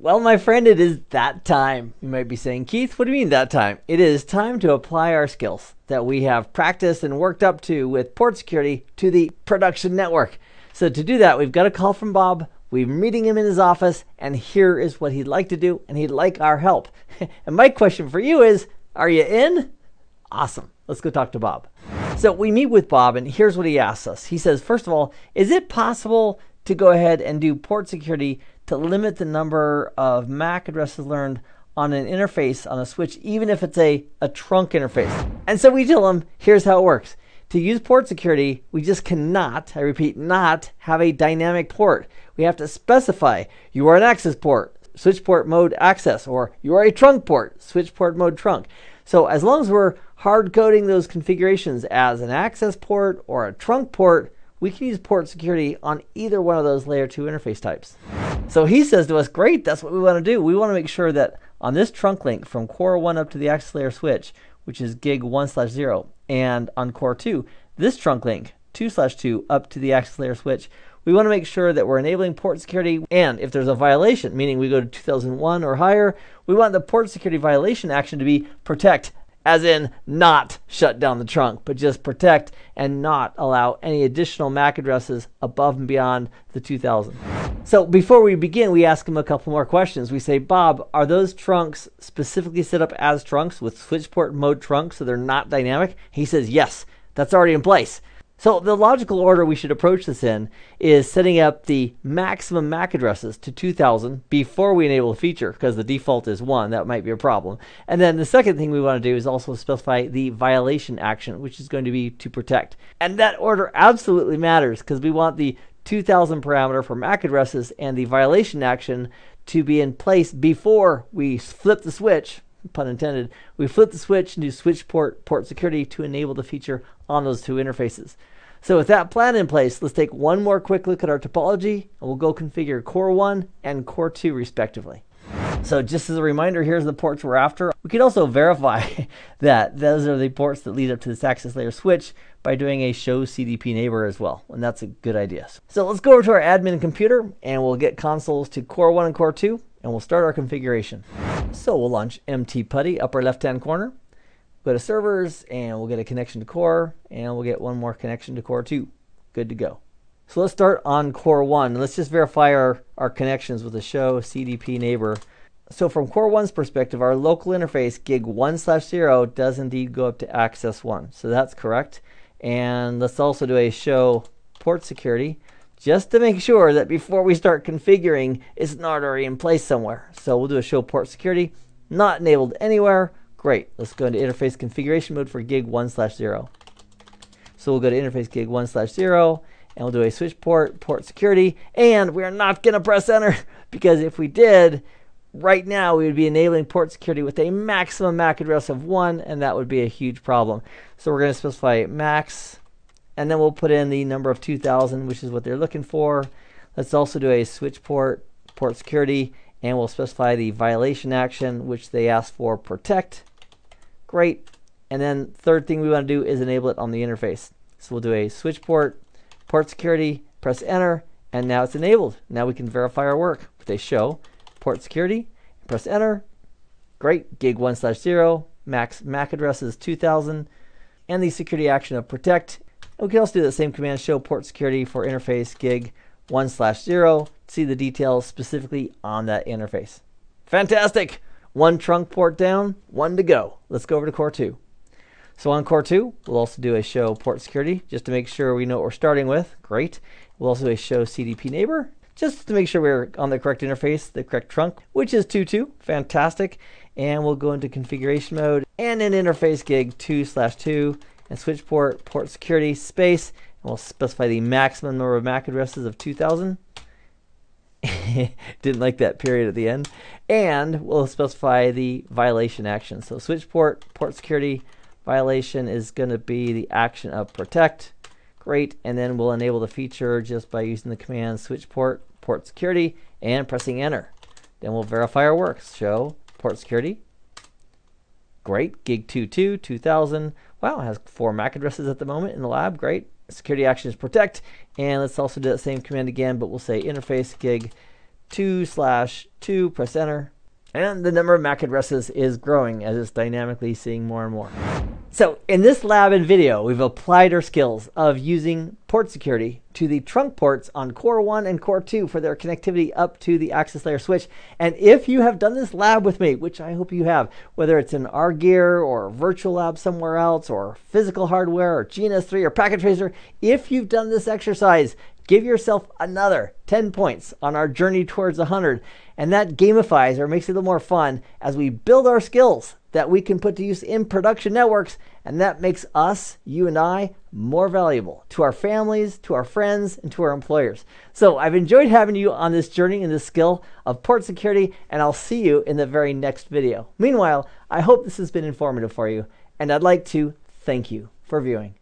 Well, my friend, it is that time. You might be saying, Keith, what do you mean that time? It is time to apply our skills that we have practiced and worked up to with port security to the production network. So, to do that, we've got a call from Bob. We're meeting him in his office, and here is what he'd like to do, and he'd like our help. and my question for you is Are you in? Awesome. Let's go talk to Bob. So, we meet with Bob, and here's what he asks us. He says, First of all, is it possible to go ahead and do port security to limit the number of MAC addresses learned on an interface on a switch, even if it's a, a trunk interface. And so we tell them, here's how it works. To use port security, we just cannot, I repeat, not have a dynamic port. We have to specify you are an access port, switch port mode access, or you are a trunk port, switch port mode trunk. So as long as we're hard coding those configurations as an access port or a trunk port, we can use port security on either one of those layer 2 interface types. So he says to us, great, that's what we want to do. We want to make sure that on this trunk link from core 1 up to the access layer switch, which is gig 1 slash 0, and on core 2, this trunk link 2 slash 2 up to the access layer switch, we want to make sure that we're enabling port security. And if there's a violation, meaning we go to 2001 or higher, we want the port security violation action to be protect as in not shut down the trunk, but just protect and not allow any additional MAC addresses above and beyond the 2000. So before we begin, we ask him a couple more questions. We say, Bob, are those trunks specifically set up as trunks with switchport mode trunks so they're not dynamic? He says, yes, that's already in place. So the logical order we should approach this in is setting up the maximum MAC addresses to 2000 before we enable the feature because the default is 1. That might be a problem. And then the second thing we want to do is also specify the violation action, which is going to be to protect. And that order absolutely matters because we want the 2000 parameter for MAC addresses and the violation action to be in place before we flip the switch pun intended, we flip the switch and do switch port port security to enable the feature on those two interfaces. So with that plan in place, let's take one more quick look at our topology and we'll go configure core 1 and core 2 respectively. So just as a reminder, here's the ports we're after. We could also verify that those are the ports that lead up to this access layer switch by doing a show CDP neighbor as well, and that's a good idea. So let's go over to our admin computer and we'll get consoles to core 1 and core 2 and we'll start our configuration. So we'll launch MT-putty Putty upper left hand corner, go to servers and we'll get a connection to core and we'll get one more connection to core 2. Good to go. So let's start on core 1. Let's just verify our, our connections with the show CDP neighbor. So from core 1's perspective, our local interface gig 1 slash 0 does indeed go up to access 1. So that's correct. And let's also do a show port security just to make sure that before we start configuring, it's not already in place somewhere. So we'll do a show port security, not enabled anywhere. Great, let's go into interface configuration mode for gig one slash zero. So we'll go to interface gig one slash zero and we'll do a switch port, port security, and we're not gonna press enter because if we did, right now we would be enabling port security with a maximum MAC address of one and that would be a huge problem. So we're gonna specify max and then we'll put in the number of 2000 which is what they're looking for let's also do a switch port port security and we'll specify the violation action which they asked for protect great and then third thing we want to do is enable it on the interface so we'll do a switch port port security press enter and now it's enabled now we can verify our work with a show port security press enter great gig 1 slash 0 max mac address is 2000 and the security action of protect Okay, we can also do the same command show port security for interface gig 1 slash 0 to see the details specifically on that interface. Fantastic! One trunk port down, one to go. Let's go over to core 2. So on core 2, we'll also do a show port security just to make sure we know what we're starting with. Great. We'll also do a show CDP neighbor just to make sure we're on the correct interface, the correct trunk, which is 2.2. Fantastic. And we'll go into configuration mode and an interface gig 2 slash 2 and switch port, port security, space, and we'll specify the maximum number of MAC addresses of 2000. Didn't like that period at the end. And we'll specify the violation action. So switch port, port security, violation is going to be the action of protect. Great. And then we'll enable the feature just by using the command switch port, port security, and pressing enter. Then we'll verify our works. Show port security. Great. Gig 22, 2000. Wow, it has four MAC addresses at the moment in the lab. Great. Security action is protect. And let's also do that same command again, but we'll say interface gig 2 slash 2, press enter. And the number of MAC addresses is growing as it's dynamically seeing more and more. So in this lab and video, we've applied our skills of using port security to the trunk ports on core one and core two for their connectivity up to the access layer switch. And if you have done this lab with me, which I hope you have, whether it's in our gear or virtual lab somewhere else or physical hardware or GNS3 or packet tracer, if you've done this exercise, give yourself another 10 points on our journey towards 100. And that gamifies or makes it a little more fun as we build our skills that we can put to use in production networks, and that makes us, you and I, more valuable to our families, to our friends, and to our employers. So I've enjoyed having you on this journey in the skill of port security, and I'll see you in the very next video. Meanwhile, I hope this has been informative for you, and I'd like to thank you for viewing.